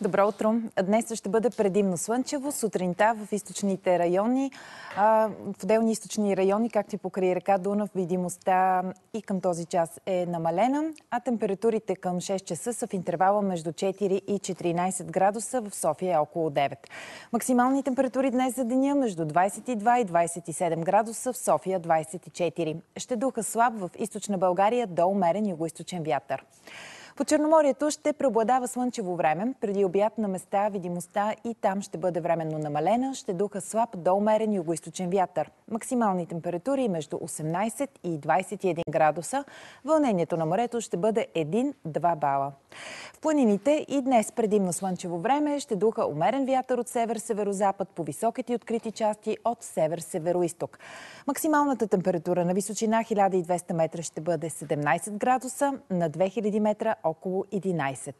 Добро утро! Днес ще бъде предимно слънчево. Сутринта в източните райони, в отделни източни райони, както и покрай река Дунав, видимостта и към този час е намалена, а температурите към 6 часа са в интервала между 4 и 14 градуса, в София е около 9. Максимални температури днес за деня между 22 и 27 градуса, в София 24. Ще духа слаб в източна България до умерен юго-источен вятър. По Черноморието ще преобладава слънчево време. Преди обяд на места видимостта и там ще бъде временно намалена. Ще духа слаб до умерен югоисточен вятър. Максимални температури между 18 и 21 градуса. Вълнението на морето ще бъде 1-2 бала. В планините и днес предимно слънчево време ще духа умерен вятър от север северо запад по високите и открити части от север-североисток. Максималната температура на височина 1200 метра ще бъде 17 градуса, на 2000 метра около 11.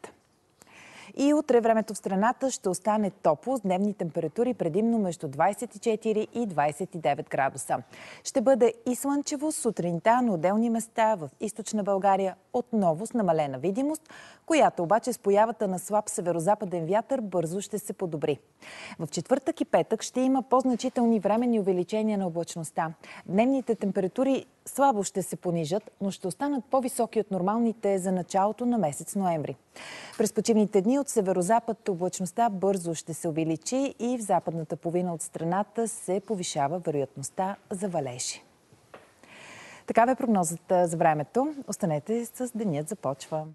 И утре времето в страната ще остане топло с дневни температури предимно между 24 и 29 градуса. Ще бъде и слънчево сутринта на отделни места в източна България отново с намалена видимост, която обаче с появата на слаб северо-западен вятър бързо ще се подобри. В четвъртък и петък ще има по-значителни временни увеличения на облачността. Дневните температури слабо ще се понижат, но ще останат по-високи от нормалните за началото на месец ноември. През почивните дни от северо-запад облачността бързо ще се увеличи и в западната половина от страната се повишава вероятността за валежи. Такава е прогнозата за времето. Останете с Денят започва.